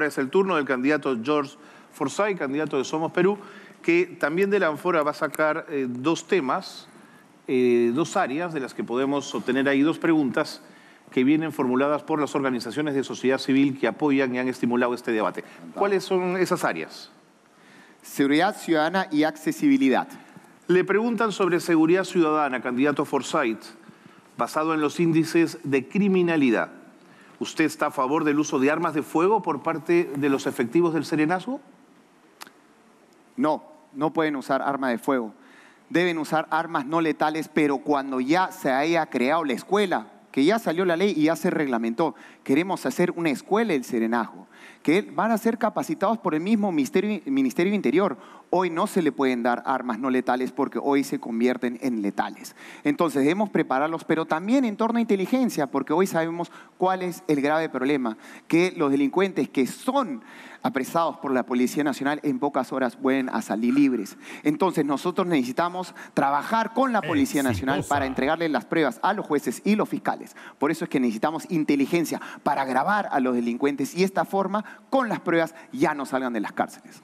Ahora es el turno del candidato George Forsyth, candidato de Somos Perú, que también de la Anfora va a sacar eh, dos temas, eh, dos áreas de las que podemos obtener ahí dos preguntas que vienen formuladas por las organizaciones de sociedad civil que apoyan y han estimulado este debate. ¿Cuáles son esas áreas? Seguridad ciudadana y accesibilidad. Le preguntan sobre seguridad ciudadana, candidato Forsyth, basado en los índices de criminalidad. ¿Usted está a favor del uso de armas de fuego por parte de los efectivos del Serenazgo? No, no pueden usar armas de fuego. Deben usar armas no letales, pero cuando ya se haya creado la escuela, que ya salió la ley y ya se reglamentó. Queremos hacer una escuela el serenazgo, que van a ser capacitados por el mismo Ministerio, Ministerio Interior. Hoy no se le pueden dar armas no letales porque hoy se convierten en letales. Entonces debemos prepararlos, pero también en torno a inteligencia, porque hoy sabemos cuál es el grave problema, que los delincuentes que son apresados por la Policía Nacional en pocas horas pueden a salir libres. Entonces nosotros necesitamos trabajar con la Policía Nacional para entregarle las pruebas a los jueces y los fiscales. Por eso es que necesitamos inteligencia para grabar a los delincuentes y esta forma con las pruebas ya no salgan de las cárceles.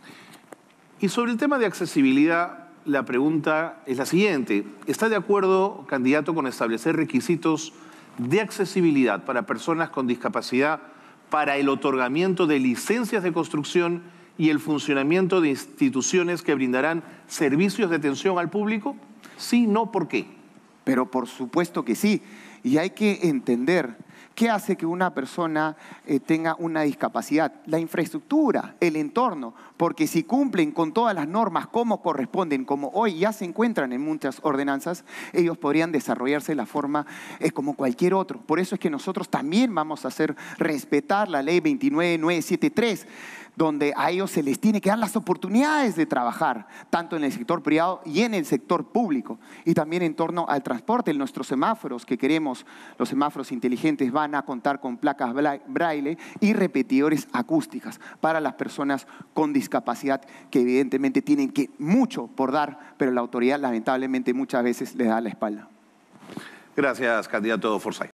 Y sobre el tema de accesibilidad, la pregunta es la siguiente. ¿Está de acuerdo, candidato, con establecer requisitos de accesibilidad para personas con discapacidad para el otorgamiento de licencias de construcción y el funcionamiento de instituciones que brindarán servicios de atención al público? Sí, no, ¿por qué? Pero por supuesto que sí. Y hay que entender qué hace que una persona eh, tenga una discapacidad. La infraestructura, el entorno, porque si cumplen con todas las normas como corresponden, como hoy ya se encuentran en muchas ordenanzas, ellos podrían desarrollarse de la forma eh, como cualquier otro. Por eso es que nosotros también vamos a hacer respetar la ley 29973 donde a ellos se les tiene que dar las oportunidades de trabajar, tanto en el sector privado y en el sector público. Y también en torno al transporte, en nuestros semáforos que queremos los semáforos inteligentes van a contar con placas braille y repetidores acústicas para las personas con discapacidad que evidentemente tienen que mucho por dar, pero la autoridad lamentablemente muchas veces les da la espalda. Gracias, candidato Forsyth.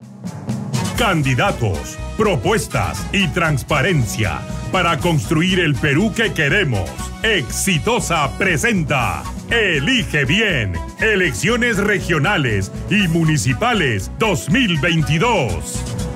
Candidatos, propuestas y transparencia para construir el Perú que queremos. Exitosa presenta Elige Bien, elecciones regionales y municipales 2022.